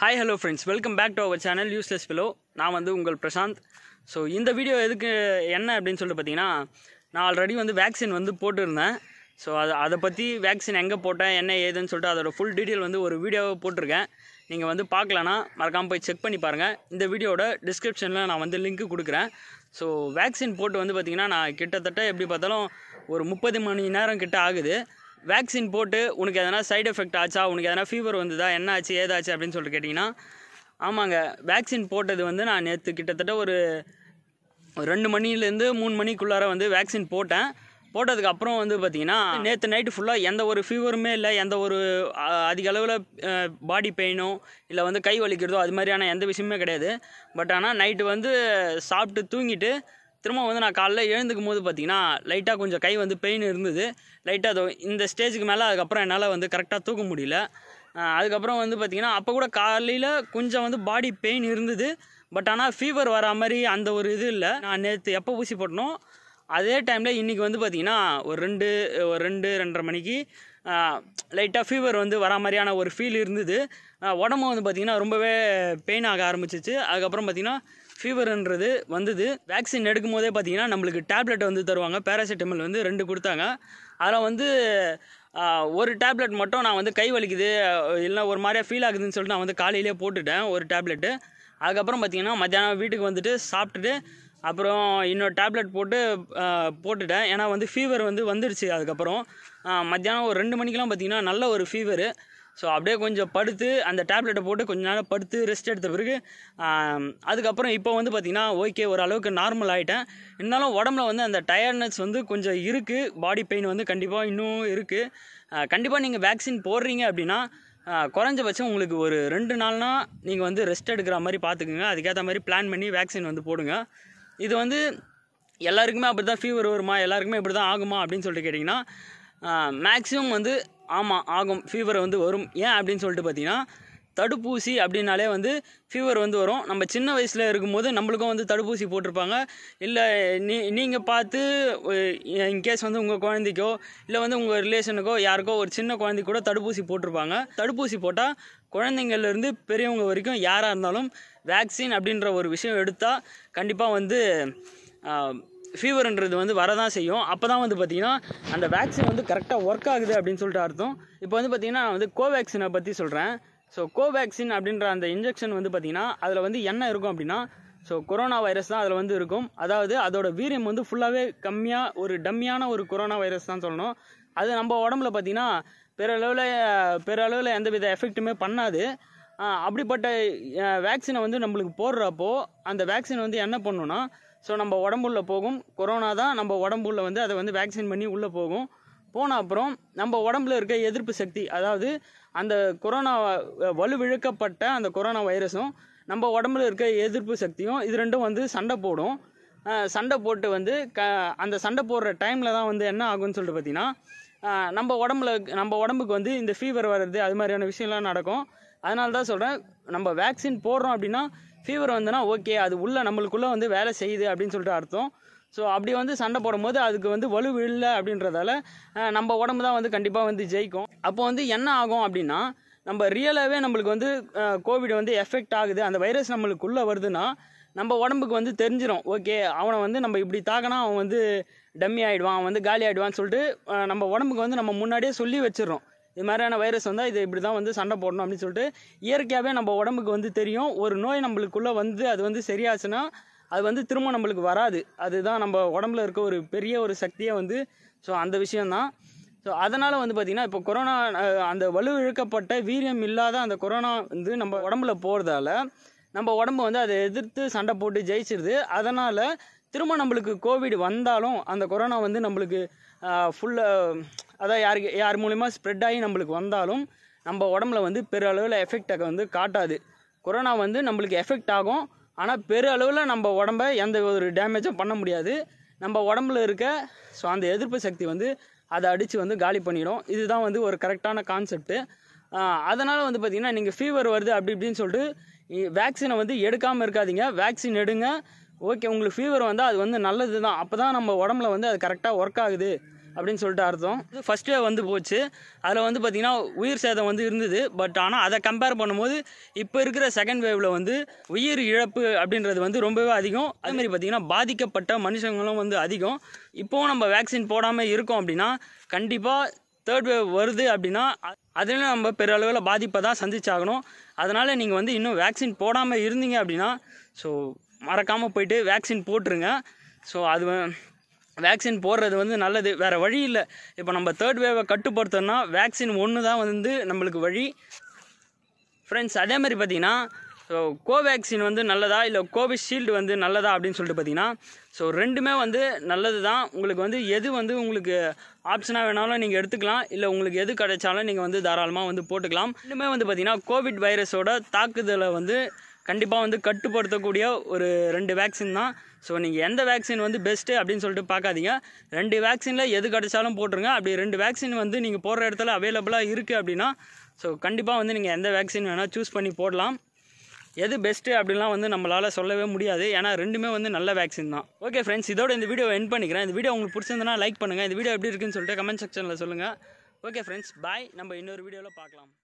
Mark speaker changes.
Speaker 1: hi hello friends welcome back to our channel யூஸ்லெஸ் பிலோ நான் வந்து உங்கள் பிரசாந்த் ஸோ இந்த வீடியோ எதுக்கு என்ன அப்படின்னு சொல்லிட்டு பார்த்தீங்கன்னா நான் ஆல்ரெடி வந்து வேக்சின் வந்து போட்டிருந்தேன் ஸோ அதை அதை பற்றி வேக்சின் எங்கே போட்டேன் என்ன ஏதுன்னு சொல்லிட்டு அதோட ஃபுல் டீட்டெயில் வந்து ஒரு வீடியோவை போட்டிருக்கேன் நீங்கள் வந்து பார்க்கலன்னா மறக்காமல் போய் செக் பண்ணி பாருங்கள் இந்த வீடியோட டிஸ்கிரிப்ஷனில் நான் வந்து லிங்க்கு கொடுக்குறேன் ஸோ வேக்சின் போட்டு வந்து பார்த்திங்கன்னா நான் கிட்டத்தட்ட எப்படி பார்த்தாலும் ஒரு முப்பது மணி நேரம் கிட்ட ஆகுது வேக்சின் போட்டு உனக்கு எதனா சைடு எஃபெக்ட் ஆச்சா உனக்கு எதனா ஃபீவர் வந்ததா என்ன ஆச்சு ஏதாச்சு அப்படின்னு சொல்லிட்டு கேட்டிங்கன்னா ஆமாங்க வேக்சின் போட்டது வந்து நான் நேற்று கிட்டத்தட்ட ஒரு ரெண்டு மணிலேருந்து மூணு மணிக்குள்ளார வந்து வேக்சின் போட்டேன் போட்டதுக்கு அப்புறம் வந்து பார்த்திங்கன்னா நேற்று நைட்டு ஃபுல்லாக எந்த ஒரு ஃபீவருமே இல்லை எந்த ஒரு அதிக அளவில் பாடி பெயினோ இல்லை வந்து கை வலிக்கிறதோ அது மாதிரியான எந்த விஷயமே கிடையாது பட் ஆனால் நைட்டு வந்து சாப்பிட்டு தூங்கிட்டு திரும்ப வந்து நான் காலைல எழுந்துக்கும் போது பார்த்தீங்கன்னா லைட்டாக கொஞ்சம் கை வந்து பெயின் இருந்தது லைட்டாக இந்த ஸ்டேஜுக்கு மேலே அதுக்கப்புறம் என்னால் வந்து கரெக்டாக தூக்க முடியல அதுக்கப்புறம் வந்து பார்த்திங்கன்னா அப்போ கூட காலையில் கொஞ்சம் வந்து பாடி பெயின் இருந்தது பட் ஆனால் ஃபீவர் வரா மாதிரி அந்த ஒரு இது இல்லை நான் நேற்று எப்போ ஊசி போட்டனோ அதே டைமில் இன்றைக்கி வந்து பார்த்திங்கன்னா ஒரு ரெண்டு ஒரு ரெண்டு ரெண்டரை மணிக்கு லைட்டாக ஃபீவர் வந்து வரா மாதிரியான ஒரு ஃபீல் இருந்தது உடம்பு வந்து பார்த்திங்கன்னா ரொம்பவே பெயின் ஆக ஆரம்பிச்சிச்சு அதுக்கப்புறம் பார்த்திங்கன்னா ஃபீவர்ன்றது வந்தது வேக்சின் எடுக்கும் போதே பார்த்தீங்கன்னா நம்மளுக்கு டேப்லெட் வந்து தருவாங்க பேராசிட்டமல் வந்து ரெண்டு கொடுத்தாங்க அதில் வந்து ஒரு டேப்லெட் மட்டும் நான் வந்து கை வலிக்குது இல்லைனா ஒரு மாதிரியாக ஃபீல் ஆகுதுன்னு சொல்லிட்டு நான் வந்து காலையிலே போட்டுட்டேன் ஒரு டேப்லெட்டு அதுக்கப்புறம் பார்த்தீங்கன்னா மத்தியானம் வீட்டுக்கு வந்துட்டு சாப்பிட்டுட்டு அப்புறம் இன்னொரு டேப்லெட் போட்டு போட்டுட்டேன் ஏன்னா வந்து ஃபீவர் வந்து வந்துடுச்சு அதுக்கப்புறம் மத்தியானம் ஒரு ரெண்டு மணிக்கெலாம் பார்த்திங்கன்னா நல்ல ஒரு ஃபீவரு ஸோ அப்படியே கொஞ்சம் படுத்து அந்த டேப்லெட்டை போட்டு கொஞ்ச நேரம் படுத்து ரெஸ்ட் எடுத்த பிறகு அதுக்கப்புறம் இப்போ வந்து பார்த்திங்கன்னா ஓகே ஓரளவுக்கு நார்மல் ஆகிட்டேன் இருந்தாலும் உடம்புல வந்து அந்த டயர்ட்னஸ் வந்து கொஞ்சம் இருக்குது பாடி பெயின் வந்து கண்டிப்பாக இன்னும் இருக்குது கண்டிப்பாக நீங்கள் வேக்சின் போடுறீங்க அப்படின்னா குறைஞ்சபட்சம் உங்களுக்கு ஒரு ரெண்டு நாள்னால் நீங்கள் வந்து ரெஸ்ட் எடுக்கிற மாதிரி பார்த்துக்குங்க அதுக்கேற்ற மாதிரி பிளான் பண்ணி வேக்சின் வந்து போடுங்க இது வந்து எல்லாருக்குமே அப்படி தான் ஃபீவர் வருமா எல்லாருக்குமே இப்படி தான் ஆகுமா அப்படின்னு சொல்லிட்டு கேட்டிங்கன்னா மேக்ஸிமம் வந்து ஆமாம் ஆகும் ஃபீவர் வந்து வரும் ஏன் அப்படின்னு சொல்லிட்டு பார்த்தீங்கன்னா தடுப்பூசி அப்படின்னாலே வந்து ஃபீவர் வந்து வரும் நம்ம சின்ன வயசில் இருக்கும்போது நம்மளுக்கும் வந்து தடுப்பூசி போட்டிருப்பாங்க இல்லை நீ நீங்கள் பார்த்து இன்கேஸ் வந்து உங்கள் குழந்தைக்கோ இல்லை வந்து உங்கள் ரிலேஷனுக்கோ யாருக்கோ ஒரு சின்ன குழந்தை கூட தடுப்பூசி போட்டிருப்பாங்க தடுப்பூசி போட்டால் குழந்தைங்கள்லேருந்து பெரியவங்க வரைக்கும் யாராக இருந்தாலும் வேக்சின் அப்படின்ற ஒரு விஷயம் எடுத்தால் கண்டிப்பாக வந்து ஃபீவர்ன்றது வந்து வரதான் செய்யும் அப்போ தான் வந்து பார்த்திங்கன்னா அந்த வேக்சின் வந்து கரெக்டாக ஒர்க் ஆகுது அப்படின்னு சொல்லிட்டு அர்த்தம் இப்போ வந்து பார்த்திங்கன்னா வந்து கோவேக்சினை பற்றி சொல்கிறேன் ஸோ கோவேக்சின் அப்படின்ற அந்த இன்ஜெக்ஷன் வந்து பார்த்திங்கன்னா அதில் வந்து என்ன இருக்கும் அப்படின்னா ஸோ கொரோனா வைரஸ் தான் அதில் வந்து இருக்கும் அதாவது அதோட வீரியம் வந்து ஃபுல்லாகவே கம்மியாக ஒரு டம்மியான ஒரு கொரோனா வைரஸ் தான் சொல்லணும் அது நம்ம உடம்புல பார்த்திங்கன்னா பெரளவில் பெரளவில் எந்த வித எஃபெக்ட்டுமே பண்ணாது அப்படிப்பட்ட வேக்சினை வந்து நம்மளுக்கு போடுறப்போ அந்த வேக்சின் வந்து என்ன பண்ணுன்னா ஸோ நம்ம உடம்புள்ள போகும் கொரோனா தான் நம்ம உடம்புள்ள வந்து அதை வந்து வேக்சின் பண்ணி உள்ளே போகும் போன அப்புறம் நம்ம உடம்புல இருக்க எதிர்ப்பு சக்தி அதாவது அந்த கொரோனா வலுவிழக்கப்பட்ட அந்த கொரோனா வைரஸும் நம்ம உடம்புல இருக்க எதிர்ப்பு சக்தியும் இது ரெண்டும் வந்து சண்டை போடும் சண்டை போட்டு வந்து க அந்த சண்டை போடுற டைமில் தான் வந்து என்ன ஆகும்னு சொல்லிட்டு பார்த்தீங்கன்னா நம்ம உடம்புல நம்ம உடம்புக்கு வந்து இந்த ஃபீவர் வர்றது அது மாதிரியான விஷயம்லாம் நடக்கும் அதனால தான் சொல்கிறேன் நம்ம வேக்சின் போடுறோம் அப்படின்னா ஃபீவர் வந்துன்னா ஓகே அது உள்ளே நம்மளுக்குள்ளே வந்து வேலை செய்யுது அப்படின்னு சொல்லிட்டு அர்த்தம் ஸோ அப்படி வந்து சண்டை போடும்போது அதுக்கு வந்து வலு இல்லை அப்படின்றதால நம்ம உடம்பு தான் வந்து கண்டிப்பாக வந்து ஜெயிக்கும் அப்போ வந்து என்ன ஆகும் அப்படின்னா நம்ம ரியலாகவே நம்மளுக்கு வந்து கோவிட் வந்து எஃபெக்ட் ஆகுது அந்த வைரஸ் நம்மளுக்குள்ளே வருதுன்னா நம்ம உடம்புக்கு வந்து தெரிஞ்சிடும் ஓகே அவனை வந்து நம்ம இப்படி தாக்கினா அவன் வந்து டம்மி ஆகிடுவான் அவன் வந்து காலி ஆகிடுவான்னு சொல்லிட்டு நம்ம உடம்புக்கு வந்து நம்ம முன்னாடியே சொல்லி வச்சிடறோம் இது மாதிரியான வைரஸ் வந்தால் இது இப்படி தான் வந்து சண்டை போடணும் அப்படின்னு சொல்லிட்டு இயற்கையாகவே நம்ம உடம்புக்கு வந்து தெரியும் ஒரு நோய் நம்மளுக்குள்ளே வந்து அது வந்து சரியாச்சுன்னா அது வந்து திரும்ப நம்மளுக்கு வராது அதுதான் நம்ம உடம்புல இருக்க ஒரு பெரிய ஒரு சக்தியை வந்து ஸோ அந்த விஷயந்தான் ஸோ அதனால் வந்து பார்த்திங்கன்னா இப்போ கொரோனா அந்த வலு இழுக்கப்பட்ட வீரியம் இல்லாத அந்த கொரோனா வந்து நம்ம உடம்புல போகிறதால நம்ம உடம்பு வந்து அதை எதிர்த்து சண்டை போட்டு ஜெயிச்சிருது அதனால் திரும்ப நம்மளுக்கு கோவிட் வந்தாலும் அந்த கொரோனா வந்து நம்மளுக்கு ஃபுல்லாக அதான் யாருக்கு யார் மூலிமா ஸ்ப்ரெட் ஆகி நம்மளுக்கு வந்தாலும் நம்ம உடம்புல வந்து பெருளவில் எஃபெக்டை வந்து காட்டாது கொரோனா வந்து நம்மளுக்கு எஃபெக்ட் ஆகும் ஆனால் பெரு அளவில் நம்ம உடம்ப எந்த ஒரு டேமேஜும் பண்ண முடியாது நம்ம உடம்புல இருக்க ஸோ அந்த எதிர்ப்பு சக்தி வந்து அதை அடித்து வந்து காலி பண்ணிடும் இதுதான் வந்து ஒரு கரெக்டான கான்செப்ட்டு அதனால் வந்து பார்த்திங்கன்னா நீங்கள் ஃபீவர் வருது அப்படி இப்படின்னு சொல்லிட்டு வேக்சினை வந்து எடுக்காமல் இருக்காதிங்க வேக்சின் எடுங்க ஓகே உங்களுக்கு ஃபீவர் வந்தால் அது வந்து நல்லது தான் அப்போ தான் நம்ம உடம்புல வந்து அது கரெக்டாக ஒர்க் ஆகுது அப்படின்னு சொல்லிட்டு அர்த்தம் ஃபர்ஸ்ட் வேவ் வந்து போச்சு அதில் வந்து பார்த்திங்கன்னா உயிர் சேதம் வந்து இருந்தது பட் ஆனால் அதை கம்பேர் பண்ணும்போது இப்போ இருக்கிற செகண்ட் வேவில் வந்து உயிர் இழப்பு அப்படின்றது வந்து ரொம்பவே அதிகம் அதுமாரி பார்த்திங்கன்னா பாதிக்கப்பட்ட மனுஷங்களும் வந்து அதிகம் இப்போவும் நம்ம வேக்சின் போடாமல் இருக்கோம் அப்படின்னா கண்டிப்பாக தேர்ட் வேவ் வருது அப்படின்னா அதில் நம்ம பெரளவில் பாதிப்பை தான் சந்திச்சாகணும் அதனால் நீங்கள் வந்து இன்னும் வேக்சின் போடாமல் இருந்தீங்க அப்படின்னா ஸோ மறக்காமல் போயிட்டு வேக்சின் போட்டுருங்க ஸோ அது வேக்சின் போடுறது வந்து நல்லது வேறு வழி இல்லை இப்போ நம்ம தேர்ட் வேவை கட்டுப்படுத்தோம்னா வேக்சின் ஒன்று தான் வந்து நம்மளுக்கு வழி ஃப்ரெண்ட்ஸ் அதே மாதிரி பார்த்திங்கன்னா ஸோ கோவேக்சின் வந்து நல்லதா இல்லை கோவிஷீல்டு வந்து நல்லதா அப்படின்னு சொல்லிட்டு பார்த்தீங்கன்னா ஸோ ரெண்டுமே வந்து நல்லது தான் உங்களுக்கு வந்து எது வந்து உங்களுக்கு ஆப்ஷனாக வேணாலும் நீங்கள் எடுத்துக்கலாம் இல்லை உங்களுக்கு எது கிடைச்சாலும் நீங்கள் வந்து தாராளமாக வந்து போட்டுக்கலாம் ரெண்டுமே வந்து பார்த்திங்கன்னா கோவிட் வைரஸோட தாக்குதலை வந்து கண்டிப்பாக வந்து கட்டுப்படுத்தக்கூடிய ஒரு ரெண்டு வேக்சின் தான் ஸோ நீங்கள் எந்த வேக்சின் வந்து பெஸ்ட்டு அப்படின்னு சொல்லிட்டு பார்க்காதீங்க ரெண்டு வேக்சினில் எது கிடச்சாலும் போட்டுருங்க அப்படி ரெண்டு வேக்சின் வந்து நீங்கள் போடுற இடத்துல அவைலபிளாக இருக்குது அப்படின்னா ஸோ கண்டிப்பாக வந்து நீங்கள் எந்த வேக்சின் வேணால் சூஸ் பண்ணி போடலாம் எது பெஸ்ட்டு அப்படின்லாம் வந்து நம்மளால் சொல்லவே முடியாது ஏன்னா ரெண்டுமே வந்து நல்ல வேக்சின் தான் ஓகே ஃப்ரெண்ட்ஸ் இதோட இந்த வீடியோ என் பண்ணிக்கிறேன் இந்த வீடியோ உங்களுக்கு பிடிச்சிருந்தனா லைக் பண்ணுங்கள் இந்த வீடியோ எப்படி இருக்குன்னு சொல்லிட்டு கமெண்ட் செக்ஷனில் சொல்லுங்கள் ஓகே ஃப்ரெண்ட்ஸ் பாய் நம்ம இன்னொரு வீடியோவில் பார்க்கலாம்